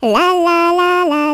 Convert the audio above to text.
La la la la.